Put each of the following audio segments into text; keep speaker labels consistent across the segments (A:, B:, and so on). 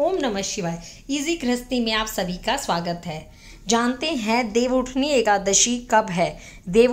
A: ओम नमः शिवाय इजी गृहस्थी में आप सभी का स्वागत है जानते हैं देव उठनी एकादशी कब है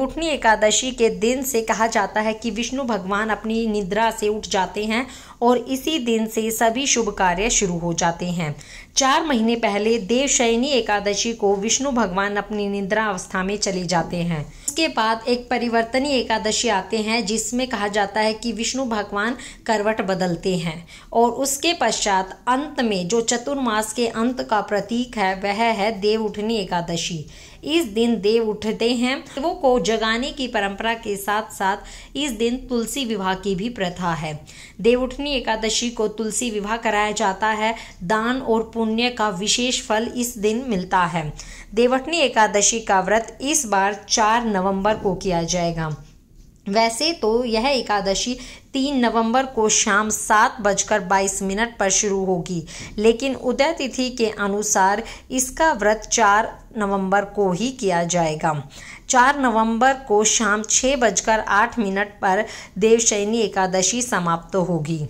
A: उठनी एकादशी के दिन से कहा जाता है कि विष्णु भगवान अपनी निद्रा से उठ जाते हैं और इसी दिन से सभी शुभ कार्य शुरू हो जाते हैं चार महीने पहले देवशयनी एकादशी को विष्णु भगवान अपनी निद्रा अवस्था में चले जाते हैं इसके बाद एक परिवर्तनी एकादशी आते हैं जिसमें कहा जाता है कि विष्णु भगवान करवट बदलते हैं और उसके पश्चात अंत में जो चतुर्मास के अंत का प्रतीक है वह है देव उठनी एकादशी इस दिन देव उठते हैं देवों को जगाने की परंपरा के साथ साथ इस दिन तुलसी विवाह की भी प्रथा है देव उठनी एकादशी को तुलसी विवाह कराया जाता है दान और पुण्य का विशेष फल इस दिन मिलता है देवटनी एकादशी का व्रत इस बार चार नवंबर को किया जाएगा वैसे तो यह एकादशी तीन नवंबर को शाम सात बजकर बाईस मिनट पर शुरू होगी लेकिन उदय तिथि के अनुसार इसका व्रत चार नवंबर को ही किया जाएगा चार नवंबर को शाम छः बजकर आठ मिनट पर देवशयनी एकादशी समाप्त होगी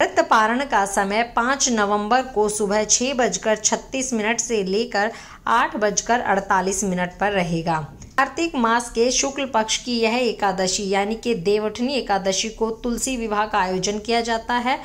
A: व्रत पारण का समय 5 नवंबर को सुबह छः बजकर छत्तीस मिनट से लेकर आठ बजकर अड़तालीस मिनट पर रहेगा कार्तिक मास के शुक्ल पक्ष की यह एकादशी यानी कि देवठनी एकादशी को तुलसी विवाह का आयोजन किया जाता है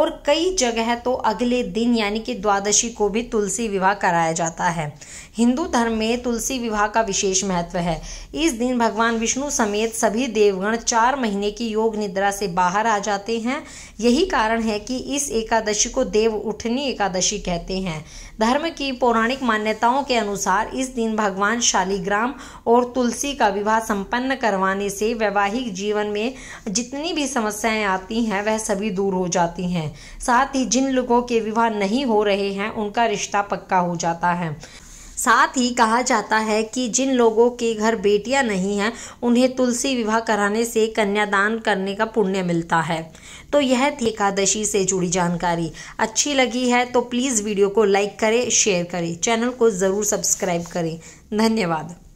A: और कई जगह तो अगले दिन यानी कि द्वादशी को भी तुलसी विवाह कराया जाता है हिंदू धर्म में तुलसी विवाह का विशेष महत्व है इस दिन भगवान विष्णु समेत सभी देवगण चार महीने की योग निद्रा से बाहर आ जाते हैं यही कारण है कि इस एकादशी को देव उठनी एकादशी कहते हैं धर्म की पौराणिक मान्यताओं के अनुसार इस दिन भगवान शालिग्राम और तुलसी का विवाह संपन्न करवाने से वैवाहिक जीवन में जितनी भी समस्याएं आती हैं वह सभी दूर हो जाती हैं हैं साथ ही जिन लोगों के विवाह नहीं हो रहे हैं उनका रिश्ता पक्का हो जाता है साथ ही कहा जाता है कि जिन लोगों के घर बेटियां नहीं हैं उन्हें तुलसी विवाह कराने से कन्यादान करने का पुण्य मिलता है तो यह थी एकादशी से जुड़ी जानकारी अच्छी लगी है तो प्लीज़ वीडियो को लाइक करें शेयर करें चैनल को ज़रूर सब्सक्राइब करें धन्यवाद